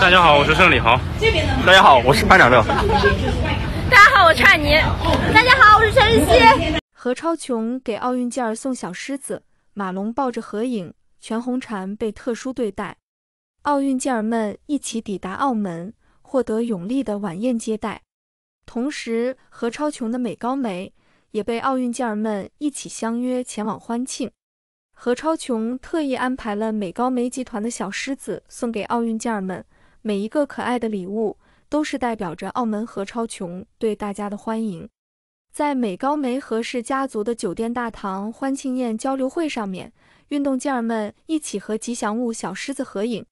大家好，我是盛李豪。大家好，我是潘长乐。大家好，我是蔡妮。大家好，我是陈芋汐。何超琼给奥运健儿送小狮子，马龙抱着合影，全红婵被特殊对待。奥运健儿们一起抵达澳门，获得永利的晚宴接待。同时，何超琼的美高梅也被奥运健儿们一起相约前往欢庆。何超琼特意安排了美高梅集团的小狮子送给奥运健儿们。每一个可爱的礼物都是代表着澳门何超琼对大家的欢迎。在美高梅何氏家族的酒店大堂欢庆宴交流会上面，运动健儿们一起和吉祥物小狮子合影，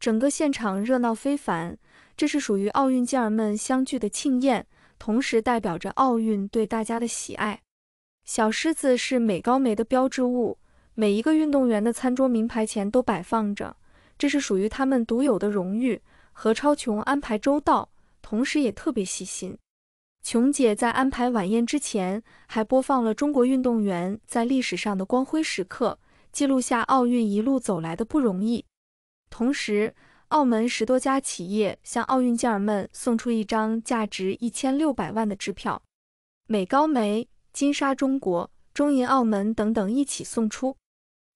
整个现场热闹非凡。这是属于奥运健儿们相聚的庆宴，同时代表着奥运对大家的喜爱。小狮子是美高梅的标志物，每一个运动员的餐桌名牌前都摆放着。这是属于他们独有的荣誉。何超琼安排周到，同时也特别细心。琼姐在安排晚宴之前，还播放了中国运动员在历史上的光辉时刻，记录下奥运一路走来的不容易。同时，澳门十多家企业向奥运健儿们送出一张价值一千六百万的支票，美高梅、金沙中国、中银澳门等等一起送出。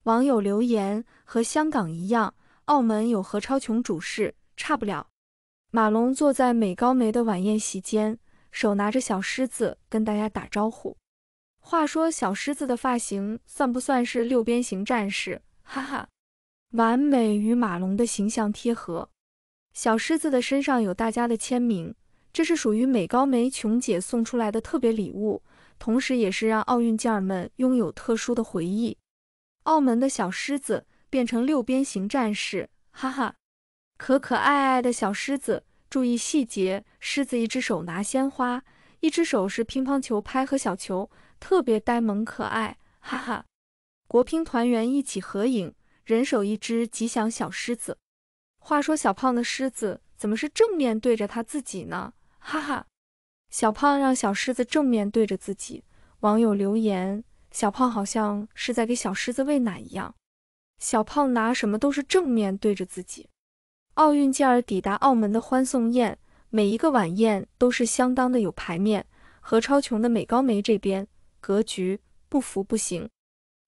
网友留言和香港一样。澳门有何超琼主事，差不了。马龙坐在美高梅的晚宴席间，手拿着小狮子跟大家打招呼。话说小狮子的发型算不算是六边形战士？哈哈，完美与马龙的形象贴合。小狮子的身上有大家的签名，这是属于美高梅琼姐送出来的特别礼物，同时也是让奥运健儿们拥有特殊的回忆。澳门的小狮子。变成六边形战士，哈哈，可可爱爱的小狮子，注意细节，狮子一只手拿鲜花，一只手是乒乓球拍和小球，特别呆萌可爱，哈哈。国乒团员一起合影，人手一只吉祥小狮子。话说小胖的狮子怎么是正面对着他自己呢？哈哈，小胖让小狮子正面对着自己。网友留言：小胖好像是在给小狮子喂奶一样。小胖拿什么都是正面对着自己。奥运健儿抵达澳门的欢送宴，每一个晚宴都是相当的有排面。何超琼的美高梅这边格局不服不行。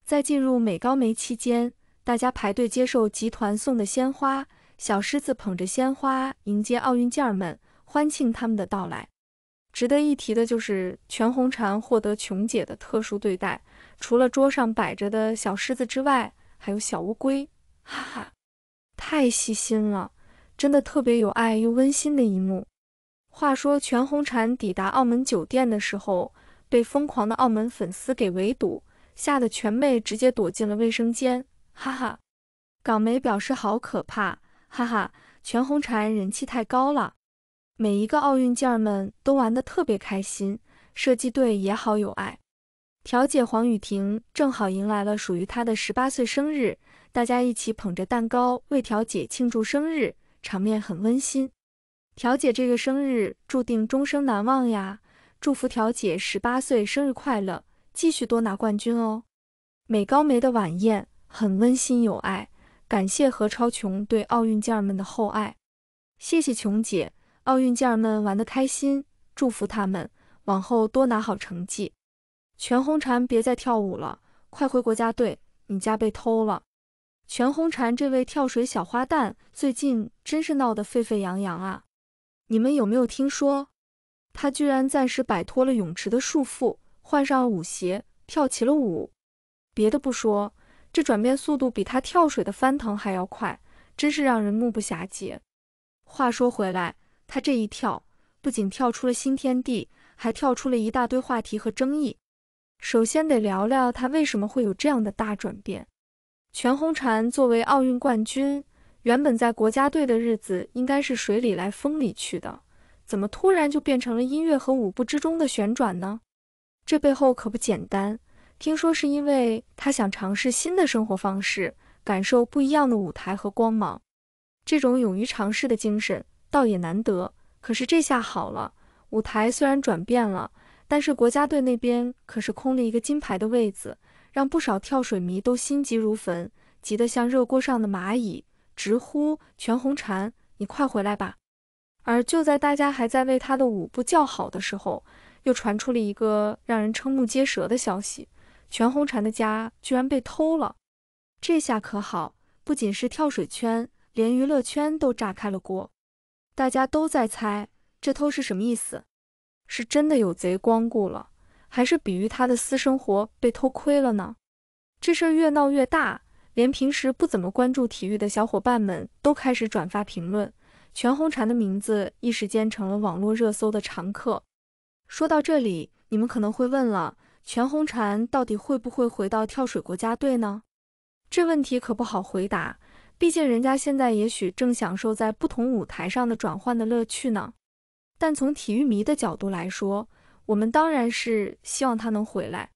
在进入美高梅期间，大家排队接受集团送的鲜花，小狮子捧着鲜花迎接奥运健儿们，欢庆他们的到来。值得一提的就是全红婵获得琼姐的特殊对待，除了桌上摆着的小狮子之外。还有小乌龟，哈哈，太细心了，真的特别有爱又温馨的一幕。话说全红婵抵达澳门酒店的时候，被疯狂的澳门粉丝给围堵，吓得全妹直接躲进了卫生间，哈哈。港媒表示好可怕，哈哈，全红婵人气太高了。每一个奥运健儿们都玩得特别开心，射击队也好有爱。调解黄雨婷正好迎来了属于她的十八岁生日，大家一起捧着蛋糕为调解庆祝生日，场面很温馨。调解这个生日注定终生难忘呀！祝福调解十八岁生日快乐，继续多拿冠军哦！美高梅的晚宴很温馨有爱，感谢何超琼对奥运健儿们的厚爱，谢谢琼姐，奥运健儿们玩得开心，祝福他们往后多拿好成绩。全红婵，别再跳舞了，快回国家队！你家被偷了。全红婵这位跳水小花旦，最近真是闹得沸沸扬扬啊！你们有没有听说，她居然暂时摆脱了泳池的束缚，换上了舞鞋，跳起了舞？别的不说，这转变速度比她跳水的翻腾还要快，真是让人目不暇接。话说回来，她这一跳，不仅跳出了新天地，还跳出了一大堆话题和争议。首先得聊聊他为什么会有这样的大转变。全红婵作为奥运冠军，原本在国家队的日子应该是水里来风里去的，怎么突然就变成了音乐和舞步之中的旋转呢？这背后可不简单。听说是因为他想尝试新的生活方式，感受不一样的舞台和光芒。这种勇于尝试的精神倒也难得。可是这下好了，舞台虽然转变了。但是国家队那边可是空了一个金牌的位子，让不少跳水迷都心急如焚，急得像热锅上的蚂蚁，直呼全红婵，你快回来吧！而就在大家还在为他的舞步叫好的时候，又传出了一个让人瞠目结舌的消息：全红婵的家居然被偷了。这下可好，不仅是跳水圈，连娱乐圈都炸开了锅，大家都在猜这偷是什么意思。是真的有贼光顾了，还是比喻他的私生活被偷窥了呢？这事儿越闹越大，连平时不怎么关注体育的小伙伴们都开始转发评论，全红婵的名字一时间成了网络热搜的常客。说到这里，你们可能会问了，全红婵到底会不会回到跳水国家队呢？这问题可不好回答，毕竟人家现在也许正享受在不同舞台上的转换的乐趣呢。但从体育迷的角度来说，我们当然是希望他能回来。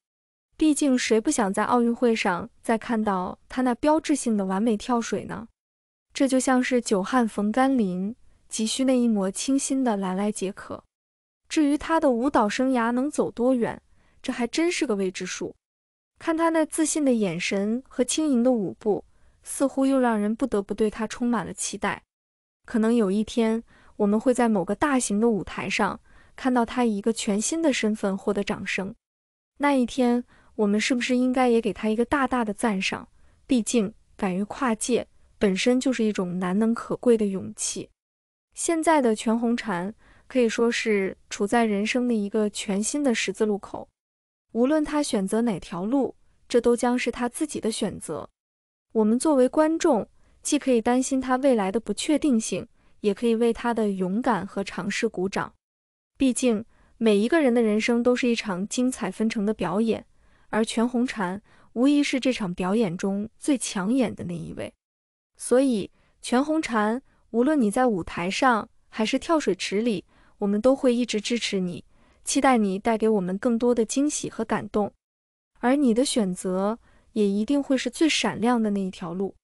毕竟谁不想在奥运会上再看到他那标志性的完美跳水呢？这就像是久旱逢甘霖，急需那一抹清新的蓝来解渴。至于他的舞蹈生涯能走多远，这还真是个未知数。看他那自信的眼神和轻盈的舞步，似乎又让人不得不对他充满了期待。可能有一天。我们会在某个大型的舞台上看到他以一个全新的身份获得掌声。那一天，我们是不是应该也给他一个大大的赞赏？毕竟，敢于跨界本身就是一种难能可贵的勇气。现在的全红婵可以说是处在人生的一个全新的十字路口，无论他选择哪条路，这都将是他自己的选择。我们作为观众，既可以担心他未来的不确定性。也可以为他的勇敢和尝试鼓掌，毕竟每一个人的人生都是一场精彩纷呈的表演，而全红婵无疑是这场表演中最抢眼的那一位。所以，全红婵，无论你在舞台上还是跳水池里，我们都会一直支持你，期待你带给我们更多的惊喜和感动。而你的选择也一定会是最闪亮的那一条路。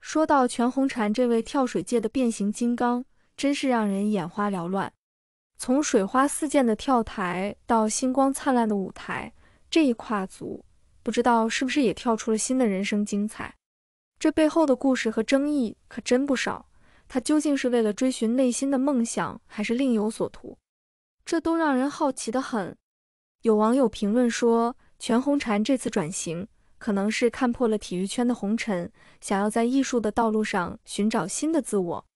说到全红婵这位跳水界的变形金刚，真是让人眼花缭乱。从水花四溅的跳台到星光灿烂的舞台，这一跨足，不知道是不是也跳出了新的人生精彩。这背后的故事和争议可真不少。他究竟是为了追寻内心的梦想，还是另有所图？这都让人好奇的很。有网友评论说，全红婵这次转型。可能是看破了体育圈的红尘，想要在艺术的道路上寻找新的自我。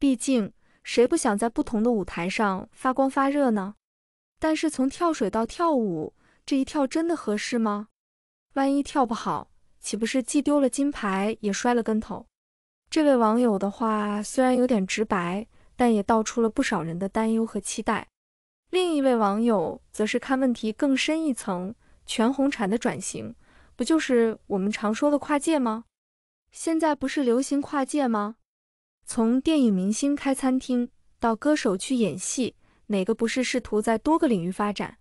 毕竟，谁不想在不同的舞台上发光发热呢？但是，从跳水到跳舞，这一跳真的合适吗？万一跳不好，岂不是既丢了金牌，也摔了跟头？这位网友的话虽然有点直白，但也道出了不少人的担忧和期待。另一位网友则是看问题更深一层，全红婵的转型。不就是我们常说的跨界吗？现在不是流行跨界吗？从电影明星开餐厅，到歌手去演戏，哪个不是试图在多个领域发展？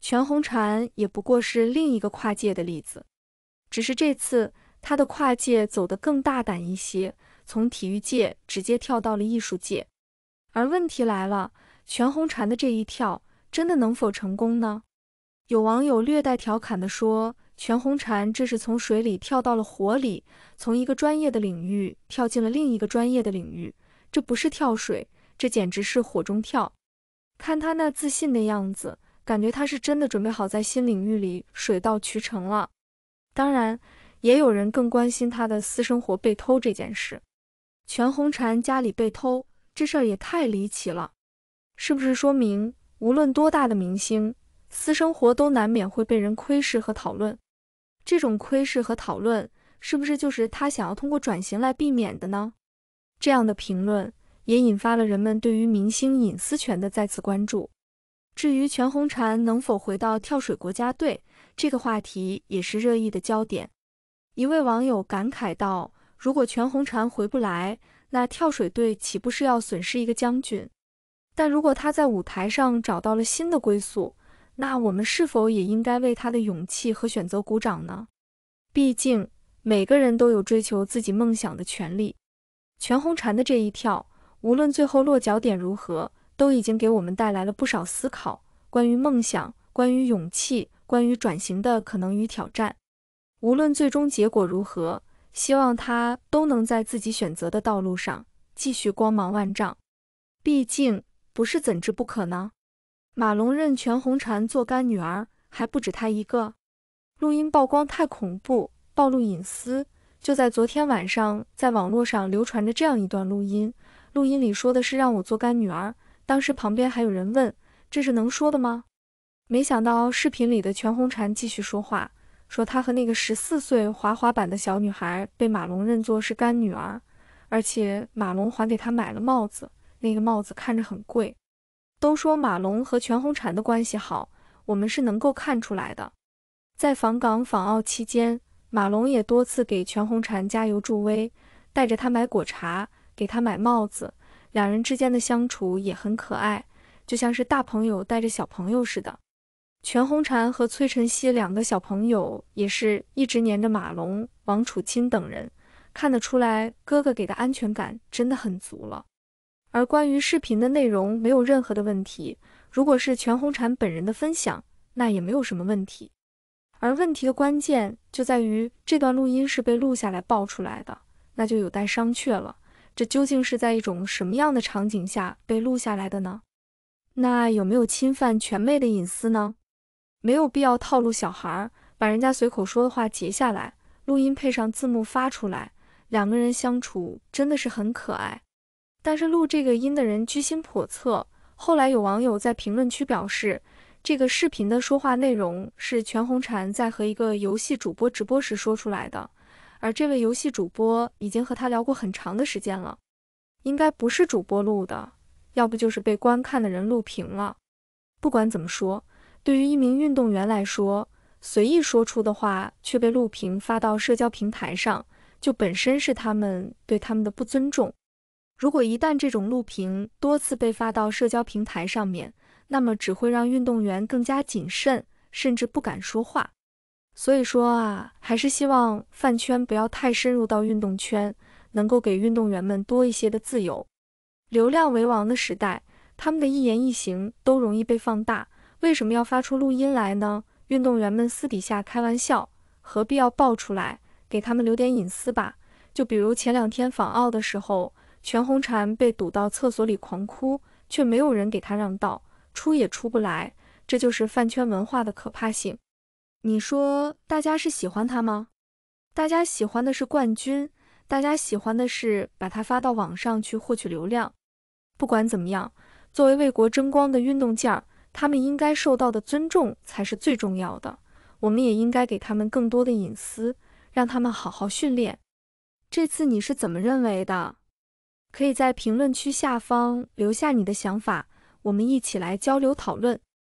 全红婵也不过是另一个跨界的例子，只是这次她的跨界走得更大胆一些，从体育界直接跳到了艺术界。而问题来了，全红婵的这一跳真的能否成功呢？有网友略带调侃的说。全红婵，这是从水里跳到了火里，从一个专业的领域跳进了另一个专业的领域。这不是跳水，这简直是火中跳。看他那自信的样子，感觉他是真的准备好在新领域里水到渠成了。当然，也有人更关心他的私生活被偷这件事。全红婵家里被偷这事儿也太离奇了，是不是说明无论多大的明星，私生活都难免会被人窥视和讨论？这种窥视和讨论，是不是就是他想要通过转型来避免的呢？这样的评论也引发了人们对于明星隐私权的再次关注。至于全红婵能否回到跳水国家队，这个话题也是热议的焦点。一位网友感慨道：“如果全红婵回不来，那跳水队岂不是要损失一个将军？但如果他在舞台上找到了新的归宿。”那我们是否也应该为他的勇气和选择鼓掌呢？毕竟每个人都有追求自己梦想的权利。全红婵的这一跳，无论最后落脚点如何，都已经给我们带来了不少思考：关于梦想，关于勇气，关于转型的可能与挑战。无论最终结果如何，希望他都能在自己选择的道路上继续光芒万丈。毕竟，不是怎知不可呢？马龙认全红婵做干女儿，还不止他一个。录音曝光太恐怖，暴露隐私。就在昨天晚上，在网络上流传着这样一段录音。录音里说的是让我做干女儿。当时旁边还有人问：“这是能说的吗？”没想到视频里的全红婵继续说话，说她和那个十四岁滑滑板的小女孩被马龙认作是干女儿，而且马龙还给她买了帽子，那个帽子看着很贵。都说马龙和全红婵的关系好，我们是能够看出来的。在访港访澳期间，马龙也多次给全红婵加油助威，带着她买果茶，给她买帽子，两人之间的相处也很可爱，就像是大朋友带着小朋友似的。全红婵和崔晨曦两个小朋友也是一直黏着马龙、王楚钦等人，看得出来，哥哥给的安全感真的很足了。而关于视频的内容没有任何的问题，如果是全红婵本人的分享，那也没有什么问题。而问题的关键就在于这段录音是被录下来爆出来的，那就有待商榷了。这究竟是在一种什么样的场景下被录下来的呢？那有没有侵犯全妹的隐私呢？没有必要套路小孩儿，把人家随口说的话截下来，录音配上字幕发出来。两个人相处真的是很可爱。但是录这个音的人居心叵测。后来有网友在评论区表示，这个视频的说话内容是全红婵在和一个游戏主播直播时说出来的，而这位游戏主播已经和他聊过很长的时间了，应该不是主播录的，要不就是被观看的人录屏了。不管怎么说，对于一名运动员来说，随意说出的话却被录屏发到社交平台上，就本身是他们对他们的不尊重。如果一旦这种录屏多次被发到社交平台上面，那么只会让运动员更加谨慎，甚至不敢说话。所以说啊，还是希望饭圈不要太深入到运动圈，能够给运动员们多一些的自由。流量为王的时代，他们的一言一行都容易被放大。为什么要发出录音来呢？运动员们私底下开玩笑，何必要爆出来？给他们留点隐私吧。就比如前两天访澳的时候。全红婵被堵到厕所里狂哭，却没有人给她让道，出也出不来。这就是饭圈文化的可怕性。你说大家是喜欢他吗？大家喜欢的是冠军，大家喜欢的是把他发到网上去获取流量。不管怎么样，作为为国争光的运动健儿，他们应该受到的尊重才是最重要的。我们也应该给他们更多的隐私，让他们好好训练。这次你是怎么认为的？可以在评论区下方留下你的想法，我们一起来交流讨论。